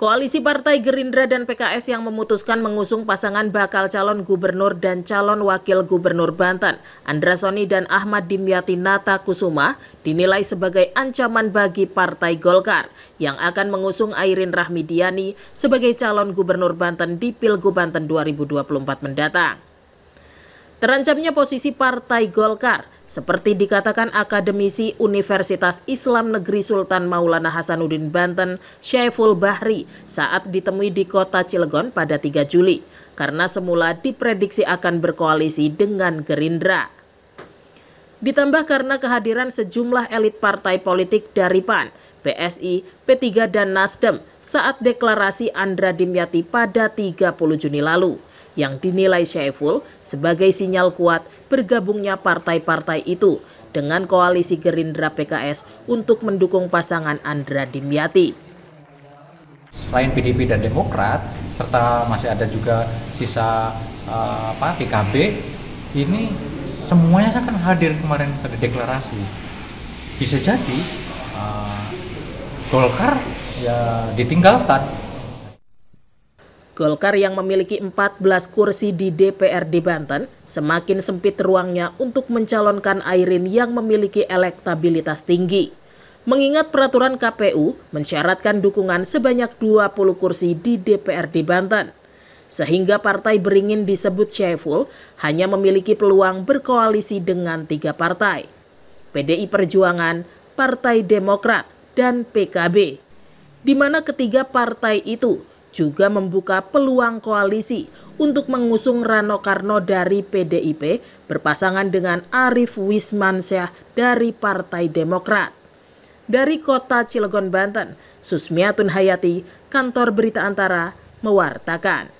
Koalisi Partai Gerindra dan PKS yang memutuskan mengusung pasangan bakal calon gubernur dan calon wakil gubernur Banten, Andra Soni dan Ahmad Dimyati Nata Kusuma, dinilai sebagai ancaman bagi Partai Golkar yang akan mengusung Airin Rahmidiani sebagai calon gubernur Banten di Pilgub Banten 2024 mendatang. Terancamnya posisi Partai Golkar, seperti dikatakan akademisi Universitas Islam Negeri Sultan Maulana Hasanuddin Banten, Syaiful Bahri, saat ditemui di kota Cilegon pada 3 Juli, karena semula diprediksi akan berkoalisi dengan Gerindra. Ditambah karena kehadiran sejumlah elit partai politik dari PAN, PSI, P3, dan Nasdem saat deklarasi Andra Dimyati pada 30 Juni lalu yang dinilai Syaiful sebagai sinyal kuat bergabungnya partai-partai itu dengan koalisi Gerindra PKS untuk mendukung pasangan Andra Dimyati. Selain PDP dan Demokrat, serta masih ada juga sisa uh, apa PKB, ini semuanya kan hadir kemarin pada deklarasi. Bisa jadi uh, Golkar ya ditinggalkan Golkar yang memiliki 14 kursi di DPRD Banten semakin sempit ruangnya untuk mencalonkan Airin yang memiliki elektabilitas tinggi. Mengingat peraturan KPU mensyaratkan dukungan sebanyak 20 kursi di DPRD Banten. Sehingga partai beringin disebut Syaiful hanya memiliki peluang berkoalisi dengan tiga partai. PDI Perjuangan, Partai Demokrat, dan PKB. Di mana ketiga partai itu juga membuka peluang koalisi untuk mengusung Rano Karno dari PDIP berpasangan dengan Arif Wismansyah dari Partai Demokrat. Dari kota Cilegon, Banten, Susmiatun Hayati, kantor berita antara, mewartakan.